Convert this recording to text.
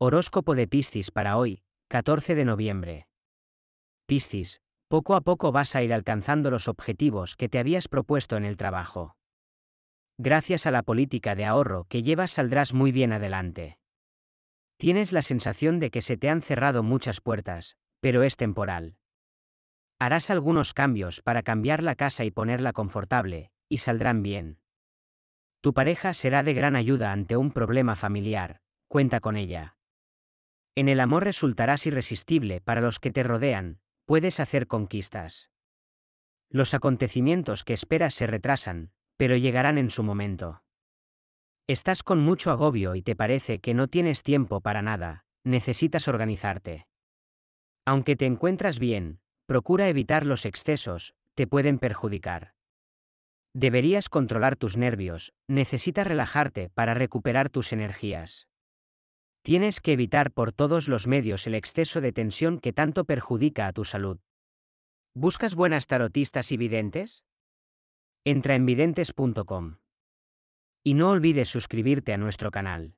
Horóscopo de Piscis para hoy, 14 de noviembre. Piscis, poco a poco vas a ir alcanzando los objetivos que te habías propuesto en el trabajo. Gracias a la política de ahorro que llevas saldrás muy bien adelante. Tienes la sensación de que se te han cerrado muchas puertas, pero es temporal. Harás algunos cambios para cambiar la casa y ponerla confortable, y saldrán bien. Tu pareja será de gran ayuda ante un problema familiar, cuenta con ella. En el amor resultarás irresistible para los que te rodean, puedes hacer conquistas. Los acontecimientos que esperas se retrasan, pero llegarán en su momento. Estás con mucho agobio y te parece que no tienes tiempo para nada, necesitas organizarte. Aunque te encuentras bien, procura evitar los excesos, te pueden perjudicar. Deberías controlar tus nervios, necesitas relajarte para recuperar tus energías. Tienes que evitar por todos los medios el exceso de tensión que tanto perjudica a tu salud. ¿Buscas buenas tarotistas y videntes? Entra en videntes.com. Y no olvides suscribirte a nuestro canal.